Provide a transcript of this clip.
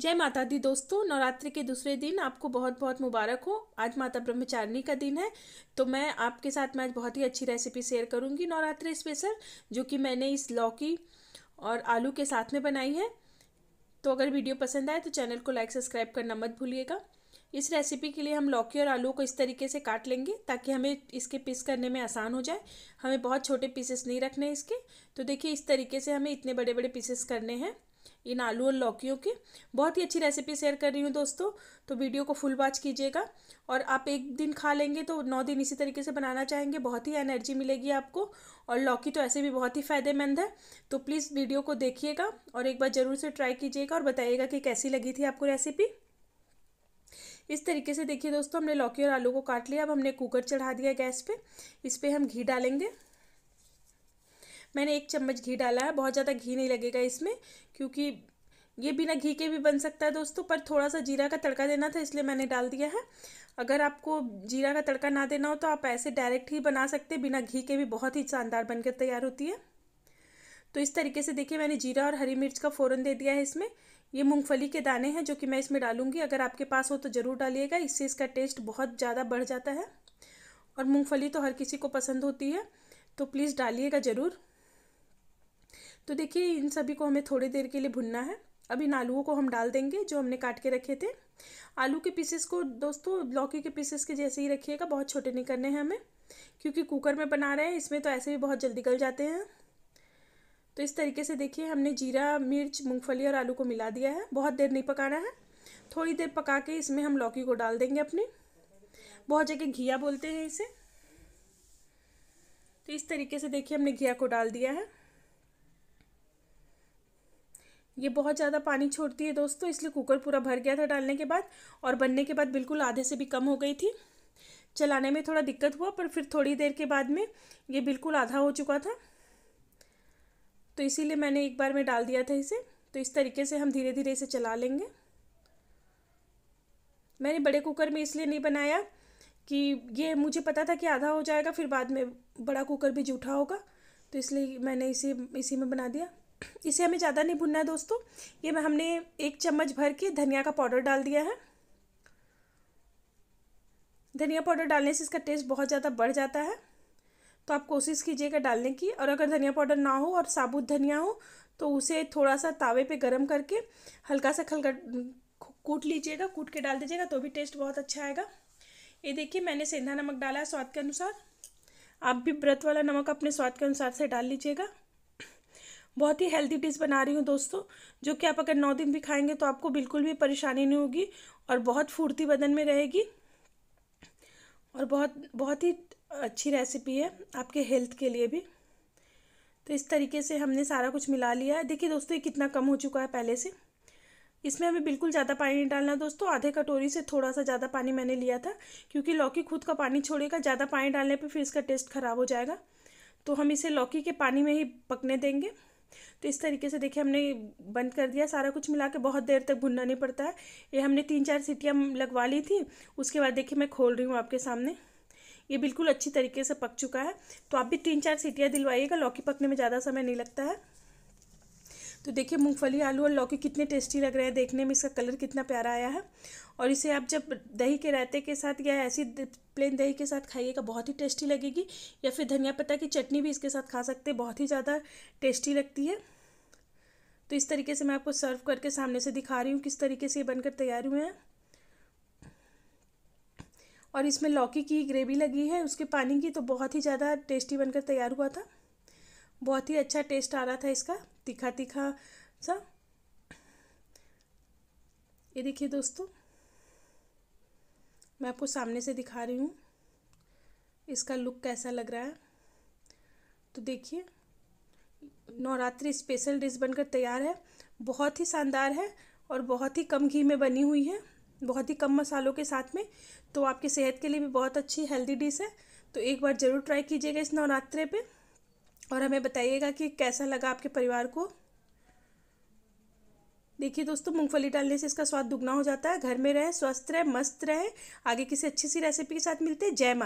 जय माता दी दोस्तों नवरात्रि के दूसरे दिन आपको बहुत बहुत मुबारक हो आज माता ब्रह्मचारिणी का दिन है तो मैं आपके साथ मैं आज बहुत ही अच्छी रेसिपी शेयर करूंगी नवरात्रि स्पेशल जो कि मैंने इस लौकी और आलू के साथ में बनाई है तो अगर वीडियो पसंद आए तो चैनल को लाइक सब्सक्राइब करना मत भूलिएगा इस रेसिपी के लिए हम लौकी और आलू को इस तरीके से काट लेंगे ताकि हमें इसके पीस करने में आसान हो जाए हमें बहुत छोटे पीसेस नहीं रखने इसके तो देखिए इस तरीके से हमें इतने बड़े बड़े पीसेस करने हैं इन आलू और लौकियों की बहुत ही अच्छी रेसिपी शेयर कर रही हूँ दोस्तों तो वीडियो को फुल वॉच कीजिएगा और आप एक दिन खा लेंगे तो नौ दिन इसी तरीके से बनाना चाहेंगे बहुत ही एनर्जी मिलेगी आपको और लौकी तो ऐसे भी बहुत ही फ़ायदेमंद है तो प्लीज़ वीडियो को देखिएगा और एक बार ज़रूर से ट्राई कीजिएगा और बताइएगा कि कैसी लगी थी आपको रेसिपी इस तरीके से देखिए दोस्तों हमने लौकी और आलू को काट लिया अब हमने कुकर चढ़ा दिया गैस पे इस पर हम घी डालेंगे मैंने एक चम्मच घी डाला है बहुत ज़्यादा घी नहीं लगेगा इसमें क्योंकि ये बिना घी के भी बन सकता है दोस्तों पर थोड़ा सा जीरा का तड़का देना था इसलिए मैंने डाल दिया है अगर आपको जीरा का तड़का ना देना हो तो आप ऐसे डायरेक्ट ही बना सकते हैं बिना घी के भी बहुत ही शानदार बनकर तैयार होती है तो इस तरीके से देखिए मैंने जीरा और हरी मिर्च का फ़ौरन दे दिया है इसमें ये मूंगफली के दाने हैं जो कि मैं इसमें डालूंगी अगर आपके पास हो तो ज़रूर डालिएगा इससे इसका टेस्ट बहुत ज़्यादा बढ़ जाता है और मूँगफली तो हर किसी को पसंद होती है तो प्लीज़ डालिएगा ज़रूर तो देखिए इन सभी को हमें थोड़ी देर के लिए भुनना है अब इन आलूओं को हम डाल देंगे जो हमने काट के रखे थे आलू के पीसेस को दोस्तों लौकी के पीसेस के जैसे ही रखिएगा बहुत छोटे नहीं करने हैं हमें क्योंकि कुकर में बना रहे हैं इसमें तो ऐसे भी बहुत जल्दी गल जाते हैं तो इस तरीके से देखिए हमने जीरा मिर्च मूंगफली और आलू को मिला दिया है बहुत देर नहीं पकाना है थोड़ी देर पका के इसमें हम लौकी को डाल देंगे अपने बहुत जगह घिया बोलते हैं इसे तो इस तरीके से देखिए हमने घिया को डाल दिया है ये बहुत ज़्यादा पानी छोड़ती है दोस्तों इसलिए कुकर पूरा भर गया था डालने के बाद और बनने के बाद बिल्कुल आधे से भी कम हो गई थी चलाने में थोड़ा दिक्कत हुआ पर फिर थोड़ी देर के बाद में ये बिल्कुल आधा हो चुका था तो इसीलिए मैंने एक बार में डाल दिया था इसे तो इस तरीके से हम धीरे धीरे इसे चला लेंगे मैंने बड़े कुकर में इसलिए नहीं बनाया कि ये मुझे पता था कि आधा हो जाएगा फिर बाद में बड़ा कुकर भी जूठा होगा तो इसलिए मैंने इसे इसी में बना दिया इसे हमें ज़्यादा नहीं भुनना है दोस्तों ये हमने एक चम्मच भर के धनिया का पाउडर डाल दिया है धनिया पाउडर डालने से इसका टेस्ट बहुत ज़्यादा बढ़ जाता है तो आप कोशिश कीजिएगा डालने की और अगर धनिया पाउडर ना हो और साबुत धनिया हो तो उसे थोड़ा सा तावे पे गरम करके हल्का सा खलका कूट लीजिएगा कूट के डाल दीजिएगा तो भी टेस्ट बहुत अच्छा आएगा ये देखिए मैंने सेंधा नमक डाला है स्वाद के अनुसार आप भी व्रत वाला नमक अपने स्वाद के अनुसार से डाल लीजिएगा बहुत ही हेल्दी डिश बना रही हूँ दोस्तों जो कि आप अगर नौ दिन भी खाएंगे तो आपको बिल्कुल भी परेशानी नहीं होगी और बहुत फुर्ती बदन में रहेगी और बहुत बहुत ही अच्छी रेसिपी है आपके हेल्थ के लिए भी तो इस तरीके से हमने सारा कुछ मिला लिया है देखिए दोस्तों ये कितना कम हो चुका है पहले से इसमें हमें बिल्कुल ज़्यादा पानी नहीं डालना दोस्तों आधे कटोरी से थोड़ा सा ज़्यादा पानी मैंने लिया था क्योंकि लौकी खुद का पानी छोड़ेगा ज़्यादा पानी डालने पर फिर इसका टेस्ट ख़राब हो जाएगा तो हम इसे लौकी के पानी में ही पकने देंगे तो इस तरीके से देखिए हमने बंद कर दिया सारा कुछ मिला के बहुत देर तक भुनना नहीं पड़ता है ये हमने तीन चार सीटियाँ लगवा ली थी उसके बाद देखिए मैं खोल रही हूँ आपके सामने ये बिल्कुल अच्छी तरीके से पक चुका है तो आप भी तीन चार सीटियाँ दिलवाइएगा लौकी पकने में ज़्यादा समय नहीं लगता है तो देखिए मूंगफली आलू और लौकी कितने टेस्टी लग रहे हैं देखने में इसका कलर कितना प्यारा आया है और इसे आप जब दही के रायते के साथ या ऐसी प्लेन दही के साथ खाइएगा बहुत ही टेस्टी लगेगी या फिर धनिया पत्ता की चटनी भी इसके साथ खा सकते हैं बहुत ही ज़्यादा टेस्टी लगती है तो इस तरीके से मैं आपको सर्व करके सामने से दिखा रही हूँ किस तरीके से ये बनकर तैयार हुए हैं और इसमें लौकी की ग्रेवी लगी है उसके पानी की तो बहुत ही ज़्यादा टेस्टी बनकर तैयार हुआ था बहुत ही अच्छा टेस्ट आ रहा था इसका तीखा तीखा सा ये देखिए दोस्तों मैं आपको सामने से दिखा रही हूँ इसका लुक कैसा लग रहा है तो देखिए नवरात्रि स्पेशल डिश बनकर तैयार है बहुत ही शानदार है और बहुत ही कम घी में बनी हुई है बहुत ही कम मसालों के साथ में तो आपकी सेहत के लिए भी बहुत अच्छी हेल्दी डिश है तो एक बार ज़रूर ट्राई कीजिएगा इस नवरात्रे पे और हमें बताइएगा कि कैसा लगा आपके परिवार को देखिए दोस्तों मूंगफली डालने से इसका स्वाद दुगना हो जाता है घर में रहें स्वस्थ रहें मस्त रहें आगे किसी अच्छी सी रेसिपी के साथ मिलते हैं जय माता